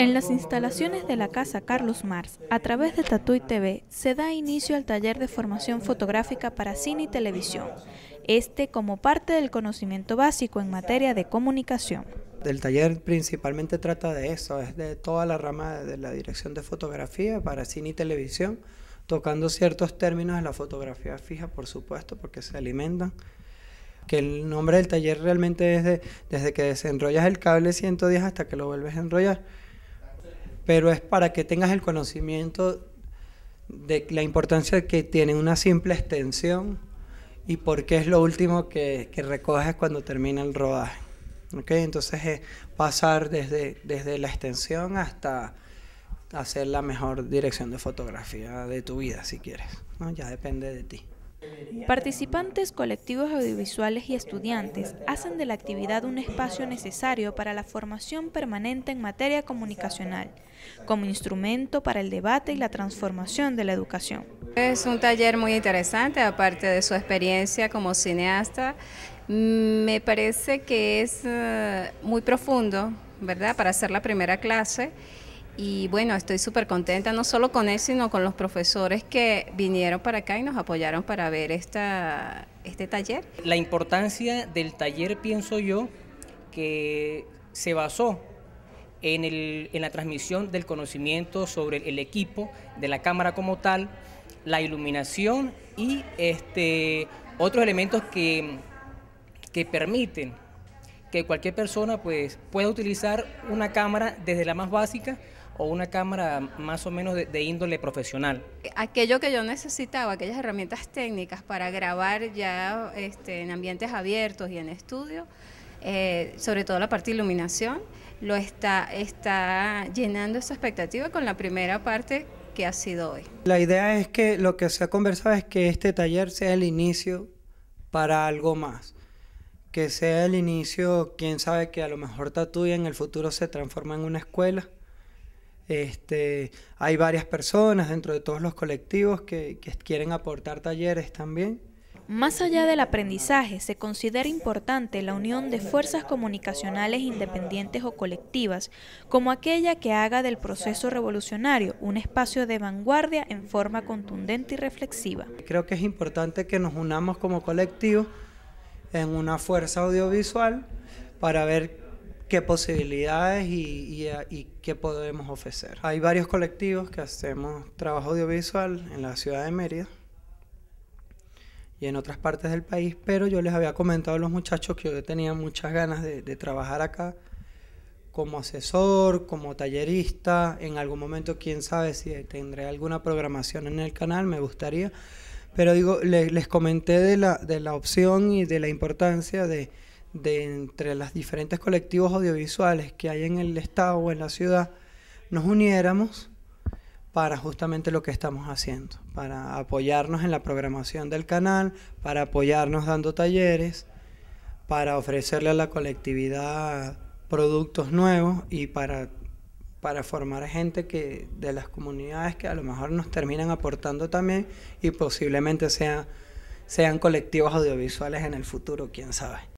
En las instalaciones de la Casa Carlos Mars, a través de Tatuy TV, se da inicio al taller de formación fotográfica para cine y televisión, este como parte del conocimiento básico en materia de comunicación. El taller principalmente trata de eso, es de toda la rama de la dirección de fotografía para cine y televisión, tocando ciertos términos de la fotografía fija, por supuesto, porque se alimentan. Que el nombre del taller realmente es desde que desenrollas el cable 110 hasta que lo vuelves a enrollar, pero es para que tengas el conocimiento de la importancia que tiene una simple extensión y por qué es lo último que, que recoges cuando termina el rodaje entonces es pasar desde, desde la extensión hasta hacer la mejor dirección de fotografía de tu vida, si quieres. ¿no? Ya depende de ti. Participantes, colectivos audiovisuales y estudiantes hacen de la actividad un espacio necesario para la formación permanente en materia comunicacional, como instrumento para el debate y la transformación de la educación. Es un taller muy interesante, aparte de su experiencia como cineasta, me parece que es eh, muy profundo, ¿verdad?, para hacer la primera clase y bueno, estoy súper contenta, no solo con él, sino con los profesores que vinieron para acá y nos apoyaron para ver esta, este taller. La importancia del taller, pienso yo, que se basó en, la transmisión del conocimiento sobre el equipo de la cámara como tal, la iluminación y este, otros elementos que, que permiten que cualquier persona pues, pueda utilizar una cámara desde la más básica o una cámara más o menos de, índole profesional. Aquello que yo necesitaba, aquellas herramientas técnicas para grabar ya este, en ambientes abiertos y en estudio, eh, sobre todo la parte de iluminación, lo está, está llenando esa expectativa con la primera parte que ha sido hoy. La idea es que lo que se ha conversado es que este taller sea el inicio para algo más que sea el inicio, quién sabe que a lo mejor Tatuya en el futuro se transforma en una escuela este, hay varias personas dentro de todos los colectivos que, que quieren aportar talleres también. Más allá del aprendizaje, se considera importante la unión de fuerzas comunicacionales independientes o colectivas, como aquella que haga del proceso revolucionario un espacio de vanguardia en forma contundente y reflexiva. Creo que es importante que nos unamos como colectivo en una fuerza audiovisual para ver qué posibilidades y, qué podemos ofrecer. Hay varios colectivos que hacemos trabajo audiovisual en la ciudad de Mérida y en otras partes del país, pero yo les había comentado a los muchachos que yo tenía muchas ganas de, trabajar acá como asesor, como tallerista, en algún momento quién sabe si tendré alguna programación en el canal, me gustaría, pero digo, les comenté de la opción y de la importancia de, de entre los diferentes colectivos audiovisuales que hay en el estado o en la ciudad, nos uniéramos para justamente lo que estamos haciendo, para apoyarnos en la programación del canal, para apoyarnos dando talleres, para ofrecerle a la colectividad productos nuevos y para, para formar gente que, de las comunidades que a lo mejor nos terminan aportando también y posiblemente sea, sean colectivos audiovisuales en el futuro, quién sabe.